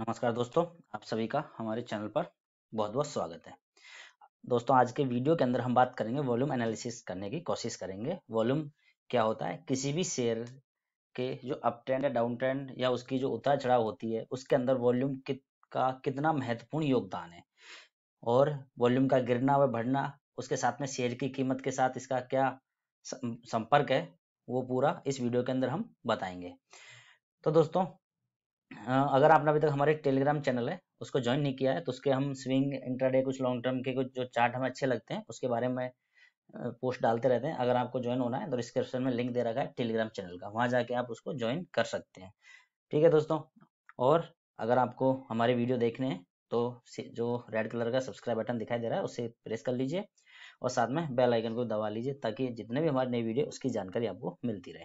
नमस्कार दोस्तों आप सभी का हमारे चैनल पर बहुत बहुत स्वागत है दोस्तों आज के वीडियो के अंदर हम बात करेंगे वॉल्यूम एनालिसिस करने की कोशिश करेंगे वॉल्यूम क्या होता है किसी भी शेयर के जो अप ट्रेंड या डाउन ट्रेंड या उसकी जो उतार चढ़ाव होती है उसके अंदर वॉल्यूम कित, का कितना महत्वपूर्ण योगदान है और वॉल्यूम का गिरना व बढ़ना उसके साथ में शेयर की कीमत के साथ इसका क्या संपर्क है वो पूरा इस वीडियो के अंदर हम बताएंगे तो दोस्तों हाँ, अगर आपने अभी तक हमारे टेलीग्राम चैनल है उसको ज्वाइन नहीं किया है तो उसके हम स्विंग इंट्राडे कुछ लॉन्ग टर्म के कुछ जो चार्ट हमें अच्छे लगते हैं उसके बारे में पोस्ट डालते रहते हैं अगर आपको ज्वाइन होना है तो डिस्क्रिप्शन में लिंक दे रखा है टेलीग्राम चैनल का वहाँ जाके आप उसको ज्वाइन कर सकते हैं ठीक है दोस्तों और अगर आपको हमारे वीडियो देखने हैं तो जो रेड कलर का सब्सक्राइब बटन दिखाई दे रहा है उसे प्रेस कर लीजिए और साथ में बेल आइकन को दबा लीजिए ताकि जितने भी हमारे नई वीडियो उसकी जानकारी आपको मिलती रहे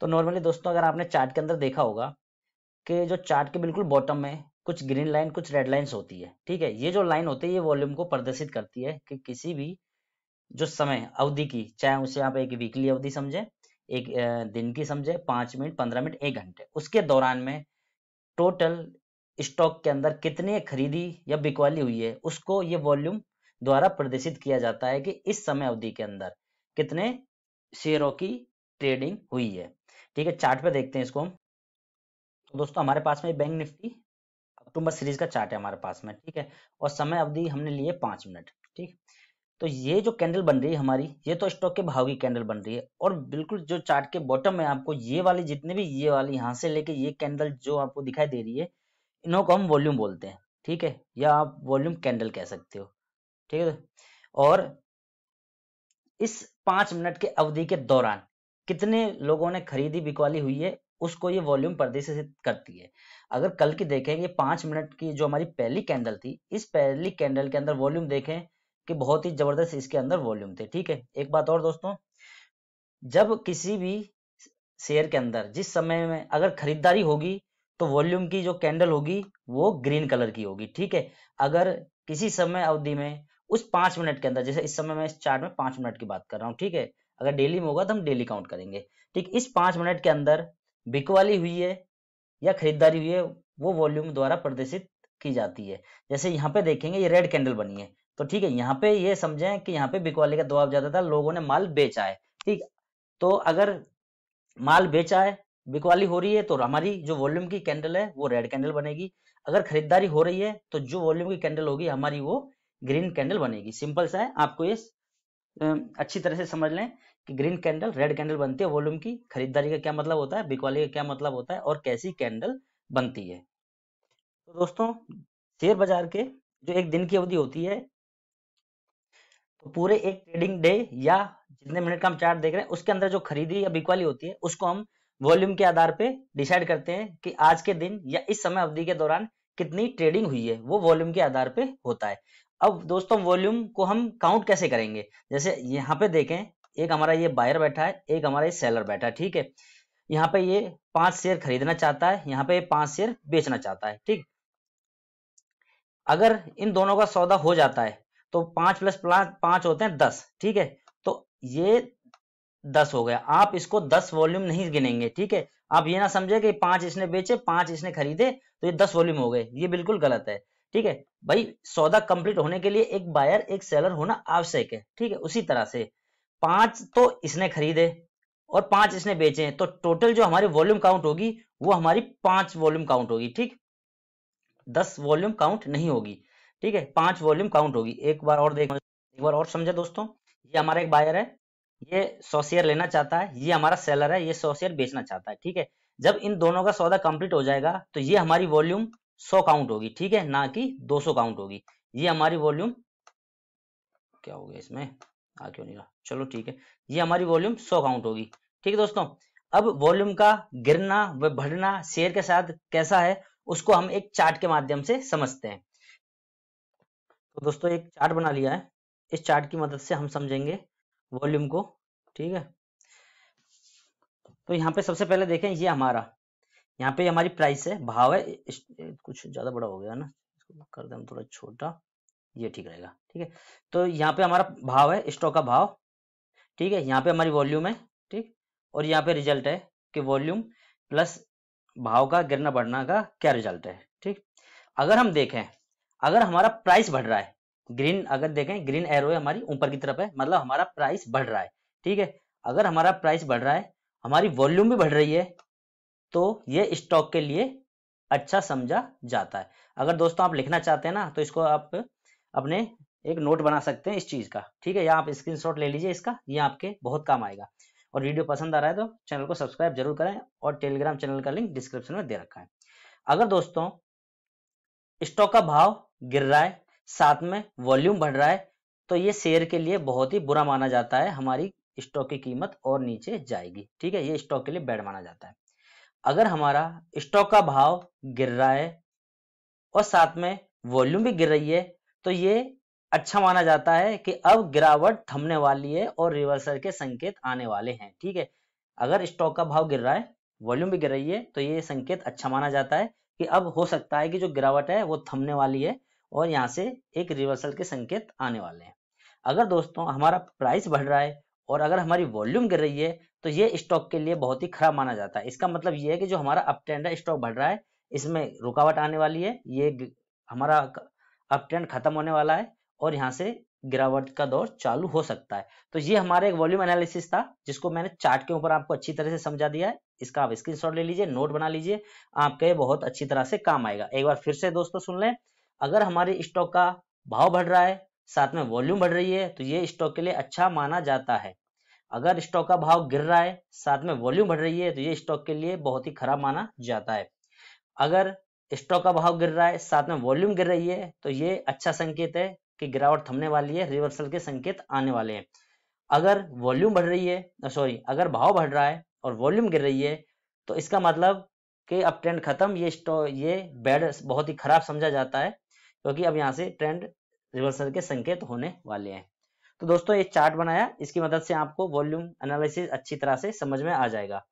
तो नॉर्मली दोस्तों अगर आपने चार्ट के अंदर देखा होगा के जो चार्ट के बिल्कुल बॉटम में कुछ ग्रीन लाइन कुछ रेड लाइन होती है ठीक है ये जो लाइन होती है ये वॉल्यूम को प्रदर्शित करती है कि किसी भी जो समय अवधि की चाहे उसे आप एक वीकली अवधि समझे एक दिन की समझे पांच मिनट पंद्रह मिनट एक घंटे उसके दौरान में टोटल स्टॉक के अंदर कितने खरीदी या बिकवाली हुई है उसको ये वॉल्यूम द्वारा प्रदर्शित किया जाता है कि इस समय अवधि के अंदर कितने शेयरों की ट्रेडिंग हुई है ठीक है चार्ट पे देखते हैं इसको हम तो दोस्तों हमारे पास में बैंक निफ्टी अक्टूबर सीरीज का चार्ट है हमारे पास में ठीक है और समय अवधि हमने लिए पांच मिनट ठीक तो ये जो कैंडल बन रही है हमारी ये तो स्टॉक के भाव की कैंडल बन रही है और बिल्कुल जो चार्ट के बॉटम में आपको ये वाली जितने भी ये वाली यहाँ से लेके ये कैंडल जो आपको दिखाई दे रही है इन्हों को हम वॉल्यूम बोलते हैं ठीक है या आप वॉल्यूम कैंडल कह सकते हो ठीक है और इस पांच मिनट के अवधि के दौरान कितने लोगों ने खरीदी बिकवाली हुई है उसको ये वॉल्यूम प्रदर्शित करती है अगर कल की देखें ये पांच मिनट की जो हमारी पहली कैंडल थी इस पहली कैंडल के अंदर वॉल्यूम देखें कि बहुत ही जबरदस्त इसके अंदर वॉल्यूम थे ठीक है एक बात और दोस्तों जब किसी भी शेयर के अंदर जिस समय में अगर खरीदारी होगी तो वॉल्यूम की जो कैंडल होगी वो ग्रीन कलर की होगी ठीक है अगर किसी समय अवधि में उस पांच मिनट के अंदर जैसे इस समय मैं इस चार्ट में पांच मिनट की बात कर रहा हूँ ठीक है अगर डेली में होगा तो हम डेली काउंट करेंगे ठीक इस पांच मिनट के अंदर बिकवाली हुई है या खरीदारी हुई है वो वॉल्यूम द्वारा प्रदर्शित की जाती है जैसे यहाँ पे देखेंगे ये रेड कैंडल बनी है तो ठीक है यहाँ पे ये समझें कि यहाँ पे बिकवाली का दबाव ज्यादा था लोगों ने माल बेचा है ठीक तो अगर माल बेचा है बिकवाली हो रही है तो हमारी जो वॉल्यूम की कैंडल है वो रेड कैंडल बनेगी अगर खरीदारी हो रही है तो जो वॉल्यूम की कैंडल होगी हमारी वो ग्रीन कैंडल बनेगी सिंपल सा है आपको ये अच्छी तरह से समझ लें कि ग्रीन कैंडल रेड कैंडल बनती है वॉल्यूम की खरीदारी का क्या मतलब होता है बिकवाली का क्या मतलब होता है और कैसी कैंडल बनती है तो दोस्तों शेयर बाजार के जो एक दिन की अवधि होती है तो पूरे एक ट्रेडिंग डे या जितने मिनट का हम चार्ट देख रहे हैं उसके अंदर जो खरीदी या बिकवाली होती है उसको हम वॉल्यूम के आधार पे डिसाइड करते हैं कि आज के दिन या इस समय अवधि के दौरान कितनी ट्रेडिंग हुई है वो वॉल्यूम के आधार पर होता है अब दोस्तों वॉल्यूम को हम काउंट कैसे करेंगे जैसे यहाँ पे देखें एक हमारा ये बायर बैठा है एक हमारा ये सेलर बैठा है ठीक है यहाँ पे ये पांच शेयर खरीदना चाहता है यहाँ पे ये पांच शेयर बेचना चाहता है ठीक अगर इन दोनों का सौदा हो जाता है तो पांच प्लस पांच होते हैं दस ठीक है तो ये दस हो गया आप इसको दस वॉल्यूम नहीं गिनेंगे ठीक है आप ये ना समझे कि पांच इसने बेचे पांच इसने खरीदे तो ये दस वॉल्यूम हो गए ये बिल्कुल गलत है ठीक है भाई सौदा कंप्लीट होने के लिए एक बायर एक सेलर होना आवश्यक है ठीक है उसी तरह से पांच तो इसने खरीदे और पांच इसने बेचे हैं तो टोटल जो हमारी वॉल्यूम काउंट होगी वो हमारी पांच वॉल्यूम काउंट होगी ठीक दस वॉल्यूम काउंट नहीं होगी ठीक है पांच वॉल्यूम काउंट होगी एक बार और देखो एक बार और समझे दोस्तों ये हमारा एक बायर है ये सौ शेयर लेना चाहता है ये हमारा सेलर है ये सौ शेयर बेचना चाहता है ठीक है जब इन दोनों का सौदा कंप्लीट हो जाएगा तो ये हमारी वॉल्यूम सौ काउंट होगी ठीक है ना कि दो सौ काउंट होगी ये हमारी वॉल्यूम क्या हो गया इसमें आ क्यों नहीं रहा चलो ठीक है ये हमारी वॉल्यूम सौ काउंट होगी ठीक है दोस्तों अब वॉल्यूम का गिरना व बढ़ना शेयर के साथ कैसा है उसको हम एक चार्ट के माध्यम से समझते हैं तो दोस्तों एक चार्ट बना लिया है इस चार्ट की मदद से हम समझेंगे वॉल्यूम को ठीक है तो यहाँ पे सबसे पहले देखें ये हमारा यहाँ पे हमारी प्राइस है भाव है कुछ ज्यादा बड़ा हो गया ना इसको कर दे थोड़ा छोटा ये ठीक रहेगा ठीक है तो यहाँ पे हमारा भाव है स्टॉक का भाव ठीक है यहाँ पे हमारी वॉल्यूम है ठीक और यहाँ पे रिजल्ट है कि वॉल्यूम प्लस भाव का गिरना बढ़ना का क्या रिजल्ट है ठीक अगर हम देखें अगर हमारा प्राइस बढ़ रहा है ग्रीन अगर देखें ग्रीन एरो है हमारी ऊपर की तरफ है मतलब हमारा प्राइस बढ़ रहा है ठीक है अगर हमारा प्राइस बढ़ रहा है हमारी वॉल्यूम भी बढ़ रही है तो ये स्टॉक के लिए अच्छा समझा जाता है अगर दोस्तों आप लिखना चाहते हैं ना तो इसको आप अपने एक नोट बना सकते हैं इस चीज का ठीक है या आप स्क्रीन ले लीजिए इसका ये आपके बहुत काम आएगा और वीडियो पसंद आ रहा है तो चैनल को सब्सक्राइब जरूर करें और टेलीग्राम चैनल का लिंक डिस्क्रिप्शन में दे रखा है अगर दोस्तों स्टॉक का भाव गिर रहा है साथ में वॉल्यूम बढ़ रहा है तो ये शेयर के लिए बहुत ही बुरा माना जाता है हमारी स्टॉक की कीमत और नीचे जाएगी ठीक है ये स्टॉक के लिए बैड माना जाता है अगर हमारा स्टॉक का भाव गिर रहा है और साथ में वॉल्यूम भी गिर रही है तो ये अच्छा माना जाता है कि अब गिरावट थमने वाली है और रिवर्सल के संकेत आने वाले हैं ठीक है अगर स्टॉक का भाव गिर रहा है वॉल्यूम भी गिर रही है तो ये संकेत अच्छा माना जाता है कि अब हो सकता है कि जो गिरावट है वो थमने वाली है और यहाँ से एक रिवर्सल के संकेत आने वाले हैं अगर दोस्तों हमारा प्राइस बढ़ रहा है और अगर हमारी वॉल्यूम गिर रही है तो ये स्टॉक के लिए बहुत ही खराब माना जाता है इसका मतलब ये है कि जो हमारा अपटेंडर स्टॉक बढ़ रहा है इसमें रुकावट आने वाली है ये हमारा अब ट्रेंड खत्म होने वाला है और यहाँ से गिरावट का दौर चालू हो सकता है तो ये हमारा एक वॉल्यूम एनालिसिस था जिसको मैंने चार्ट के ऊपर आपको अच्छी तरह से समझा दिया है इसका आप स्क्रीनशॉट ले लीजिए नोट बना लीजिए आपके बहुत अच्छी तरह से काम आएगा एक बार फिर से दोस्तों सुन लें अगर हमारे स्टॉक का भाव बढ़ रहा है साथ में वॉल्यूम बढ़ रही है तो ये स्टॉक के लिए अच्छा माना जाता है अगर स्टॉक का भाव गिर रहा है साथ में वॉल्यूम बढ़ रही है तो ये स्टॉक के लिए बहुत ही खराब माना जाता है अगर स्टॉक का भाव गिर रहा है साथ में वॉल्यूम गिर रही है तो ये अच्छा संकेत है कि गिरावट थमने वाली है रिवर्सल के संकेत आने वाले हैं अगर वॉल्यूम बढ़ रही है सॉरी अगर भाव बढ़ रहा है और वॉल्यूम गिर रही है तो इसका मतलब कि अब ट्रेंड खत्म ये स्टॉक ये बैड बहुत ही खराब समझा जाता है क्योंकि अब यहाँ से ट्रेंड रिवर्सल के संकेत होने वाले हैं तो दोस्तों ये चार्ट बनाया इसकी मदद से आपको वॉल्यूम एनालिसिस अच्छी तरह से समझ में आ जाएगा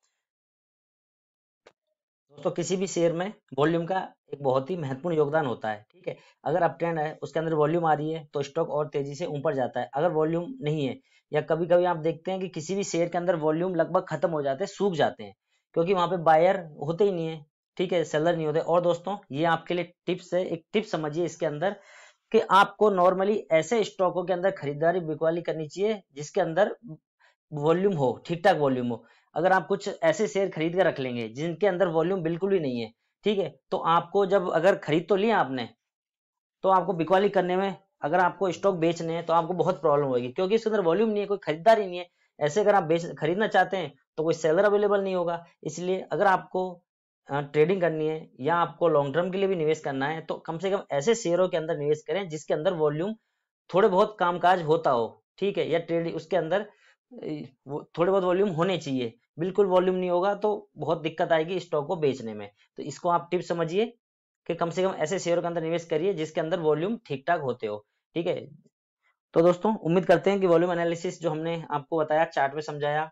दोस्तों किसी भी शेयर में वॉल्यूम का एक बहुत ही महत्वपूर्ण योगदान होता है ठीक है अगर अप ट्रेंड है उसके अंदर वॉल्यूम आ रही है तो स्टॉक और तेजी से ऊपर जाता है अगर वॉल्यूम नहीं है या कभी कभी आप देखते हैं कि किसी भी शेयर के अंदर वॉल्यूम लगभग खत्म हो जाते हैं सूख जाते हैं क्योंकि वहां पे बायर होते ही नहीं है ठीक है सेलर नहीं होते और दोस्तों ये आपके लिए टिप्स है एक टिप समझिए इसके अंदर कि आपको नॉर्मली ऐसे स्टॉकों के अंदर खरीदारी बिकवाली करनी चाहिए जिसके अंदर वॉल्यूम हो ठीक ठाक वॉल्यूम हो अगर आप कुछ ऐसे शेयर खरीद कर रख लेंगे जिनके अंदर वॉल्यूम बिल्कुल भी नहीं है ठीक है तो आपको जब अगर खरीद तो लिया आपने तो आपको बिकवाली करने में अगर आपको स्टॉक बेचने हैं तो आपको बहुत प्रॉब्लम होगी क्योंकि इसके अंदर वॉल्यूम नहीं है कोई खरीदार ही नहीं है ऐसे अगर आप बेच खरीदना चाहते हैं तो कोई सेलर अवेलेबल नहीं होगा इसलिए अगर आपको ट्रेडिंग करनी है या आपको लॉन्ग टर्म के लिए भी निवेश करना है तो कम से कम ऐसे शेयरों के अंदर निवेश करें जिसके अंदर वॉल्यूम थोड़े बहुत कामकाज होता हो ठीक है या ट्रेड उसके अंदर थोड़े बहुत वॉल्यूम होने चाहिए बिल्कुल वॉल्यूम नहीं होगा तो बहुत दिक्कत आएगी स्टॉक को बेचने में तो इसको आप टिप समझिए कि कम से कम ऐसे शेयर के अंदर निवेश करिए जिसके अंदर वॉल्यूम ठीक ठाक होते हो ठीक है तो दोस्तों उम्मीद करते हैं कि वॉल्यूम एनालिसिस जो हमने आपको बताया चार्ट में समझाया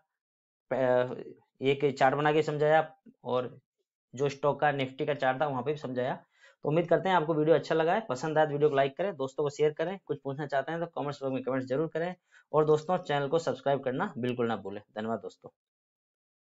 एक चार्ट बना के समझाया और जो स्टॉक का निफ्टी का चार्ट था वहां पे भी समझाया तो उम्मीद करते हैं आपको वीडियो अच्छा लगा है पसंद आया वीडियो तो को लाइक करें दोस्तों को शेयर करें कुछ पूछना चाहते हैं तो कमेंट्स बॉक्स में कमेंट्स जरूर करें और दोस्तों चैनल को सब्सक्राइब करना बिल्कुल ना भूलें धन्यवाद दोस्तों